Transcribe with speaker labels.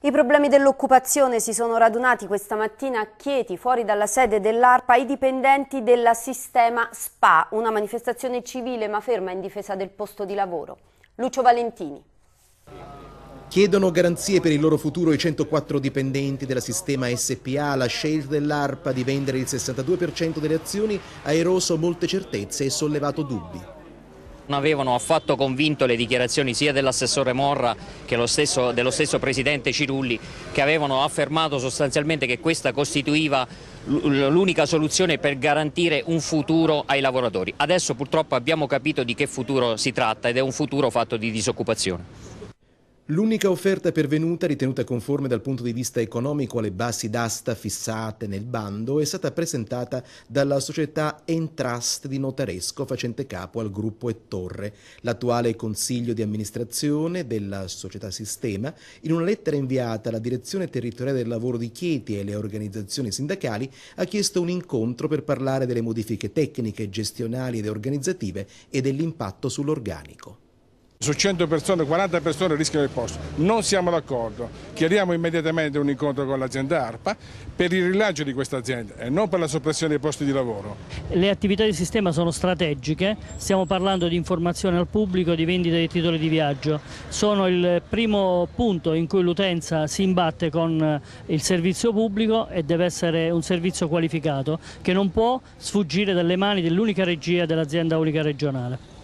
Speaker 1: I problemi dell'occupazione si sono radunati questa mattina a Chieti, fuori dalla sede dell'ARPA, i dipendenti della Sistema SPA, una manifestazione civile ma ferma in difesa del posto di lavoro. Lucio Valentini.
Speaker 2: Chiedono garanzie per il loro futuro i 104 dipendenti della Sistema SPA. La scelta dell'ARPA di vendere il 62% delle azioni ha eroso molte certezze e sollevato dubbi.
Speaker 3: Non avevano affatto convinto le dichiarazioni sia dell'assessore Morra che stesso, dello stesso presidente Cirulli che avevano affermato sostanzialmente che questa costituiva l'unica soluzione per garantire un futuro ai lavoratori. Adesso purtroppo abbiamo capito di che futuro si tratta ed è un futuro fatto di disoccupazione.
Speaker 2: L'unica offerta pervenuta, ritenuta conforme dal punto di vista economico alle basi d'asta fissate nel bando, è stata presentata dalla società Entrust di Notaresco facente capo al gruppo E Torre, l'attuale consiglio di amministrazione della società Sistema, in una lettera inviata alla direzione territoriale del lavoro di Chieti e alle organizzazioni sindacali, ha chiesto un incontro per parlare delle modifiche tecniche, gestionali ed organizzative e dell'impatto
Speaker 4: sull'organico. Su 100 persone, 40 persone rischiano il posto. Non siamo d'accordo. chiediamo immediatamente un incontro con l'azienda ARPA per il rilancio di questa azienda e non per la soppressione dei posti di lavoro.
Speaker 5: Le attività di sistema sono strategiche, stiamo parlando di informazione al pubblico, di vendita dei titoli di viaggio. Sono il primo punto in cui l'utenza si imbatte con eh, il servizio pubblico e deve essere un servizio qualificato che non può sfuggire dalle mani dell'unica regia dell'azienda unica regionale.